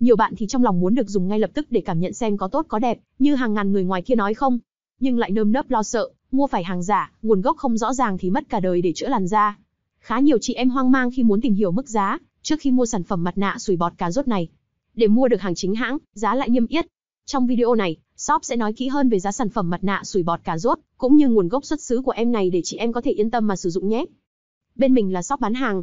Nhiều bạn thì trong lòng muốn được dùng ngay lập tức để cảm nhận xem có tốt có đẹp, như hàng ngàn người ngoài kia nói không, nhưng lại nơm nớp lo sợ, mua phải hàng giả, nguồn gốc không rõ ràng thì mất cả đời để chữa làn da. Khá nhiều chị em hoang mang khi muốn tìm hiểu mức giá trước khi mua sản phẩm mặt nạ sủi bọt cà rốt này. Để mua được hàng chính hãng, giá lại niêm yết. Trong video này, shop sẽ nói kỹ hơn về giá sản phẩm mặt nạ sủi bọt cà rốt cũng như nguồn gốc xuất xứ của em này để chị em có thể yên tâm mà sử dụng nhé. Bên mình là shop bán hàng,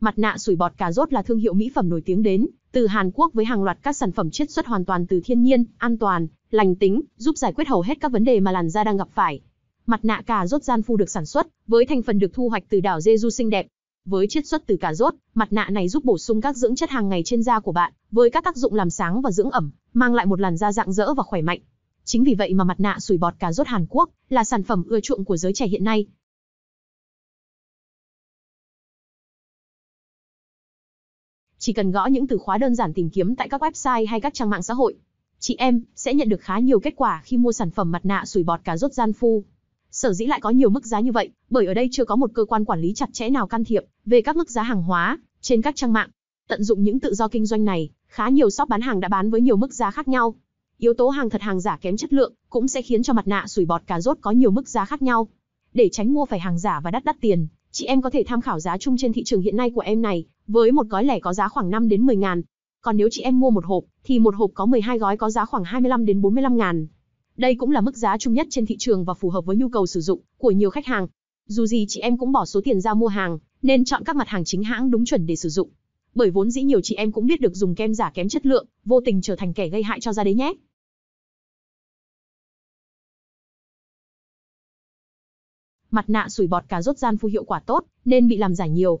Mặt nạ sủi bọt cà rốt là thương hiệu mỹ phẩm nổi tiếng đến từ Hàn Quốc với hàng loạt các sản phẩm chiết xuất hoàn toàn từ thiên nhiên, an toàn, lành tính, giúp giải quyết hầu hết các vấn đề mà làn da đang gặp phải. Mặt nạ cà rốt gian phu được sản xuất với thành phần được thu hoạch từ đảo Jeju xinh đẹp. Với chiết xuất từ cà rốt, mặt nạ này giúp bổ sung các dưỡng chất hàng ngày trên da của bạn, với các tác dụng làm sáng và dưỡng ẩm, mang lại một làn da rạng rỡ và khỏe mạnh. Chính vì vậy mà mặt nạ sủi bọt cà rốt Hàn Quốc là sản phẩm ưa chuộng của giới trẻ hiện nay. Chỉ cần gõ những từ khóa đơn giản tìm kiếm tại các website hay các trang mạng xã hội, chị em sẽ nhận được khá nhiều kết quả khi mua sản phẩm mặt nạ sủi bọt cà rốt gian phu. Sở dĩ lại có nhiều mức giá như vậy, bởi ở đây chưa có một cơ quan quản lý chặt chẽ nào can thiệp về các mức giá hàng hóa trên các trang mạng. Tận dụng những tự do kinh doanh này, khá nhiều shop bán hàng đã bán với nhiều mức giá khác nhau. Yếu tố hàng thật hàng giả kém chất lượng cũng sẽ khiến cho mặt nạ sủi bọt cà rốt có nhiều mức giá khác nhau. Để tránh mua phải hàng giả và đắt đắt tiền, chị em có thể tham khảo giá chung trên thị trường hiện nay của em này với một gói lẻ có giá khoảng 5 đến 10 ngàn. Còn nếu chị em mua một hộp, thì một hộp có 12 gói có giá khoảng 25 đến 45 ngàn. Đây cũng là mức giá chung nhất trên thị trường và phù hợp với nhu cầu sử dụng của nhiều khách hàng. Dù gì chị em cũng bỏ số tiền ra mua hàng, nên chọn các mặt hàng chính hãng đúng chuẩn để sử dụng. Bởi vốn dĩ nhiều chị em cũng biết được dùng kem giả kém chất lượng, vô tình trở thành kẻ gây hại cho da đấy nhé. Mặt nạ sủi bọt cà rốt gian phu hiệu quả tốt, nên bị làm giả nhiều,